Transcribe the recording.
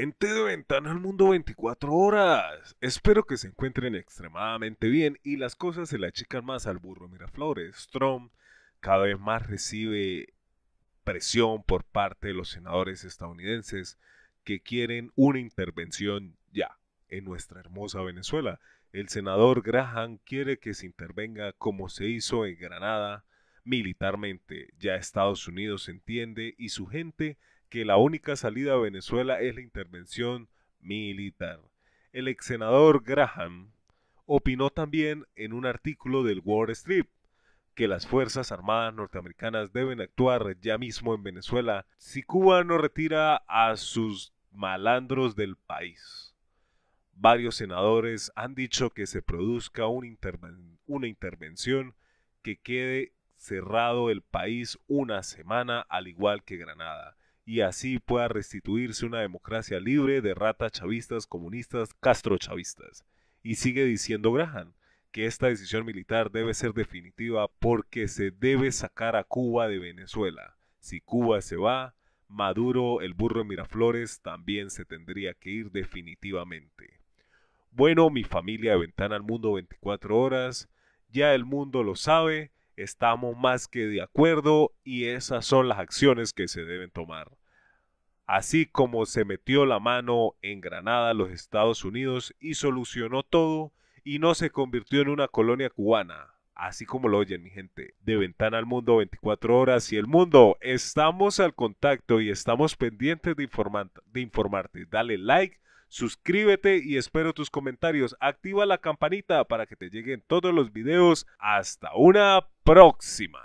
Gente de Ventana al Mundo 24 horas. Espero que se encuentren extremadamente bien y las cosas se la achican más al burro Miraflores. Trump cada vez más recibe presión por parte de los senadores estadounidenses que quieren una intervención ya en nuestra hermosa Venezuela. El senador Graham quiere que se intervenga como se hizo en Granada militarmente. Ya Estados Unidos entiende y su gente que la única salida a Venezuela es la intervención militar. El ex senador Graham opinó también en un artículo del Wall Street que las Fuerzas Armadas norteamericanas deben actuar ya mismo en Venezuela si Cuba no retira a sus malandros del país. Varios senadores han dicho que se produzca una intervención que quede cerrado el país una semana al igual que Granada y así pueda restituirse una democracia libre de ratas chavistas, comunistas, castrochavistas. Y sigue diciendo Graham que esta decisión militar debe ser definitiva porque se debe sacar a Cuba de Venezuela. Si Cuba se va, Maduro, el burro de Miraflores, también se tendría que ir definitivamente. Bueno, mi familia de Ventana al Mundo 24 horas, ya el mundo lo sabe, estamos más que de acuerdo y esas son las acciones que se deben tomar. Así como se metió la mano en Granada, los Estados Unidos, y solucionó todo, y no se convirtió en una colonia cubana. Así como lo oyen, mi gente. De ventana al mundo, 24 horas y el mundo. Estamos al contacto y estamos pendientes de, de informarte. Dale like, suscríbete y espero tus comentarios. Activa la campanita para que te lleguen todos los videos. Hasta una próxima.